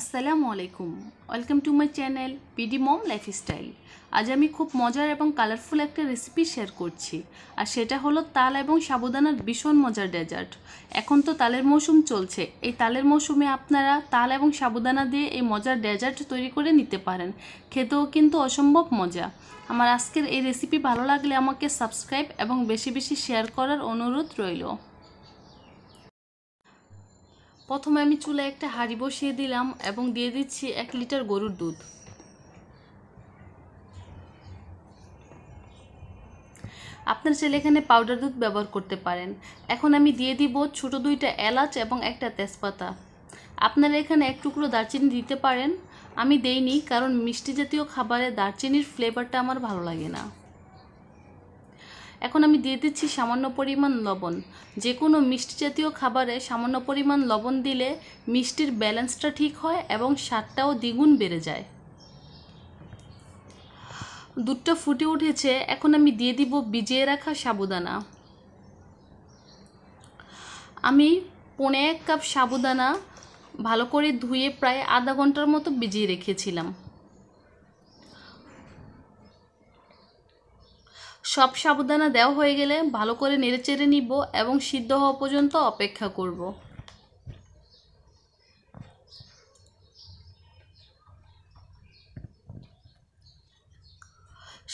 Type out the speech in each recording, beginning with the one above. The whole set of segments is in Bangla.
আসসালামু আলাইকুম welcome to my channel PD mom lifestyle আজ আমি খুব মজার এবং কালারফুল একটা রেসিপি শেয়ার করছি আর সেটা হলো তাল এবং সাবুদানার ভীষণ মজার ডেজার্ট এখন তো তালের মৌসুম চলছে এই তালের মৌসুমে আপনারা তাল এবং সাবুদানা দিয়ে এই মজার ডেজার্ট তৈরি করে নিতে পারেন খেতেও কিন্তু অসম্ভব মজা আমার আজকের এই রেসিপি ভালো লাগলে আমাকে সাবস্ক্রাইব এবং বেশি বেশি শেয়ার করার অনুরোধ রইল প্রথমে আমি চুলায় একটা হাঁড়ি বসিয়ে দিলাম এবং দিয়ে দিচ্ছি এক লিটার গরুর দুধ আপনার ছেলে এখানে পাউডার দুধ ব্যবহার করতে পারেন এখন আমি দিয়ে দিব ছোট দুইটা এলাচ এবং একটা তেজপাতা আপনারা এখানে এক টুকরো দারচিনি দিতে পারেন আমি দেইনি কারণ মিষ্টি জাতীয় খাবারে দারচিনির ফ্লেভারটা আমার ভালো লাগে না এখন আমি দিয়ে দিচ্ছি সামান্য পরিমাণ লবণ যে কোনো মিষ্টি জাতীয় খাবারে সামান্য পরিমাণ লবণ দিলে মিষ্টির ব্যালেন্সটা ঠিক হয় এবং স্বাদটাও দ্বিগুণ বেড়ে যায় দুধটা ফুটে উঠেছে এখন আমি দিয়ে দিব বিজিয়ে রাখা সাবুদানা আমি পনে এক কাপ সাবুদানা ভালো করে ধুয়ে প্রায় আধা ঘন্টার মতো ভিজিয়ে রেখেছিলাম সব সাবুদানা দেওয়া হয়ে গেলে ভালো করে নেড়েচেড়ে নিব এবং সিদ্ধ হওয়া পর্যন্ত অপেক্ষা করব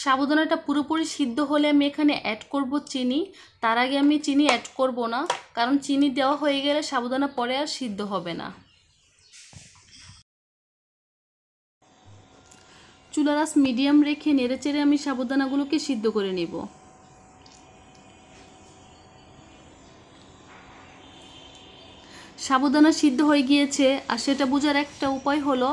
সাবুদানাটা পুরোপুরি সিদ্ধ হলে আমি এখানে অ্যাড করব চিনি তার আগে আমি চিনি অ্যাড করব না কারণ চিনি দেওয়া হয়ে গেলে সাবুদানা পরে আর সিদ্ধ হবে না চুলার আঁচ মিডিয়াম রেখে নেড়েচেড়ে আমি সাবুদানাগুলোকে সিদ্ধ করে নেব সাবুদানা সিদ্ধ হয়ে গিয়েছে আর সেটা বোঝার একটা উপায় হলো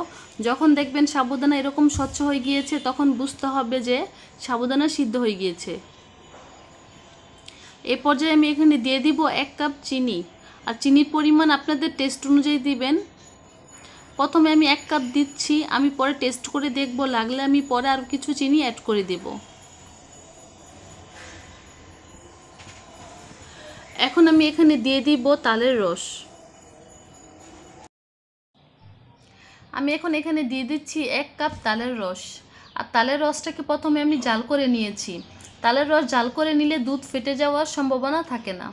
যখন দেখবেন সাবুদানা এরকম স্বচ্ছ হয়ে গিয়েছে তখন বুঝতে হবে যে সাবুদানা সিদ্ধ হয়ে গিয়েছে এ পর্যায়ে আমি এখানে দিয়ে দিব এক কাপ চিনি আর চিনির পরিমাণ আপনাদের টেস্ট অনুযায়ী দিবেন প্রথমে আমি এক কাপ দিচ্ছি আমি পরে টেস্ট করে দেখব লাগলে আমি পরে আর কিছু চিনি অ্যাড করে দেব এখন আমি এখানে দিয়ে দিব তালের রস আমি এখন এখানে দিয়ে দিচ্ছি এক কাপ তালের রস আর তালের রসটাকে প্রথমে আমি জাল করে নিয়েছি তালের রস জাল করে নিলে দুধ ফেটে যাওয়ার সম্ভাবনা থাকে না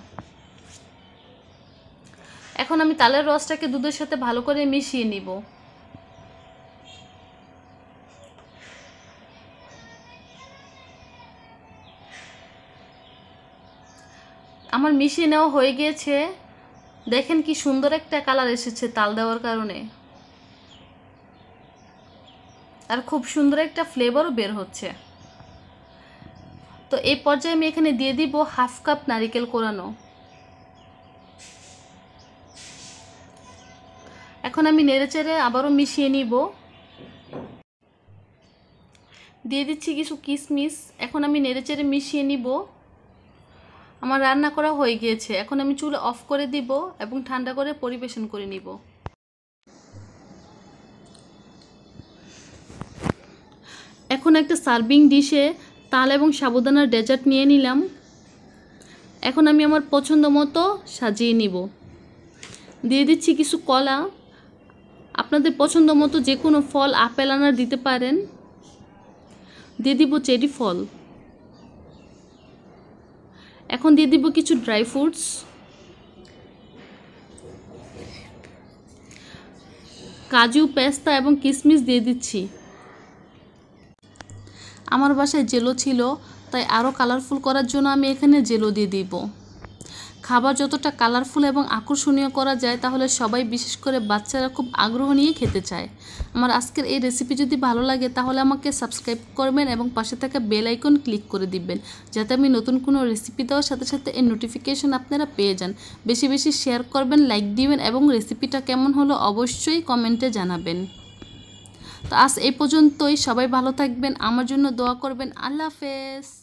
এখন আমি তালের রসটাকে দুধের সাথে ভালো করে মিশিয়ে নিব আমার মিশিয়ে নেওয়া হয়ে গিয়েছে দেখেন কি সুন্দর একটা কালার এসেছে তাল দেওয়ার কারণে আর খুব সুন্দর একটা ফ্লেভারও বের হচ্ছে তো এই পর্যায়ে আমি এখানে দিয়ে দিব হাফ কাপ নারিকেল কোরানো এখন আমি নেড়েচেড়ে আবারও মিশিয়ে নিব দিয়ে দিচ্ছি কিছু কিশমিশ এখন আমি নেড়েচেড়ে মিশিয়ে নিব আমার রান্না করা হয়ে গিয়েছে এখন আমি চুল অফ করে দিব এবং ঠান্ডা করে পরিবেশন করে নিব এখন একটা সার্ভিং ডিশে তাল এবং সাবুদানার ডেজার্ট নিয়ে নিলাম এখন আমি আমার পছন্দ মতো সাজিয়ে নিব দিয়ে দিচ্ছি কিছু কলা আপনাদের পছন্দ মতো যে কোনো ফল আপেল আনার দিতে পারেন দিয়ে দিব চেরি ফল এখন দিয়ে দিব কিছু ড্রাই ফ্রুটস কাজু পেস্তা এবং কিশমিশ দিয়ে দিচ্ছি আমার বাসায় জেলো ছিল তাই আরও কালারফুল করার জন্য আমি এখানে জেলো দিয়ে দিব খাবার যতটা কালারফুল এবং আকর্ষণীয় করা যায় তাহলে সবাই বিশেষ করে বাচ্চারা খুব আগ্রহ নিয়ে খেতে চায় আমার আজকের এই রেসিপি যদি ভালো লাগে তাহলে আমাকে সাবস্ক্রাইব করবেন এবং পাশে থাকা বেল আইকন ক্লিক করে দিবেন যাতে আমি নতুন কোনো রেসিপি দেওয়ার সাথে সাথে এই নোটিফিকেশন আপনারা পেয়ে যান বেশি বেশি শেয়ার করবেন লাইক দিবেন এবং রেসিপিটা কেমন হলো অবশ্যই কমেন্টে জানাবেন তো আজ এই পর্যন্তই সবাই ভালো থাকবেন আমার জন্য দোয়া করবেন আল্লাহ হাফেজ